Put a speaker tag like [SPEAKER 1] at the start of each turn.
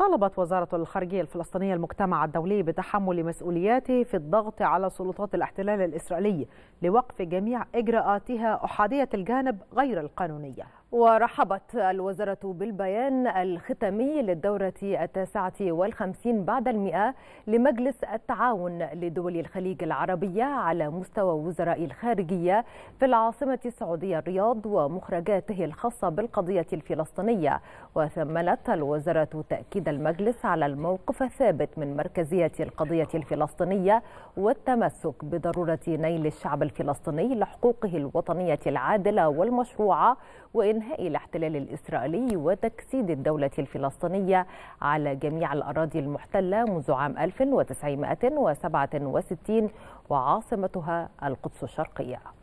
[SPEAKER 1] طالبت وزارة الخارجية الفلسطينية المجتمع الدولي بتحمل مسؤولياته في الضغط على سلطات الاحتلال الإسرائيلي لوقف جميع إجراءاتها أحادية الجانب غير القانونية
[SPEAKER 2] ورحبت الوزارة بالبيان الختامي للدورة التاسعة والخمسين بعد المئة لمجلس التعاون لدول الخليج العربية على مستوى وزراء الخارجية في العاصمة السعودية الرياض ومخرجاته الخاصة بالقضية الفلسطينية وثملت الوزارة تأكيد المجلس على الموقف الثابت من مركزية القضية الفلسطينية والتمسك بضرورة نيل الشعب الفلسطيني لحقوقه الوطنية العادلة والمشروعة وإنهاء الاحتلال الإسرائيلي وتجسيد الدولة الفلسطينية على جميع الأراضي المحتلة منذ عام 1967 وعاصمتها القدس الشرقية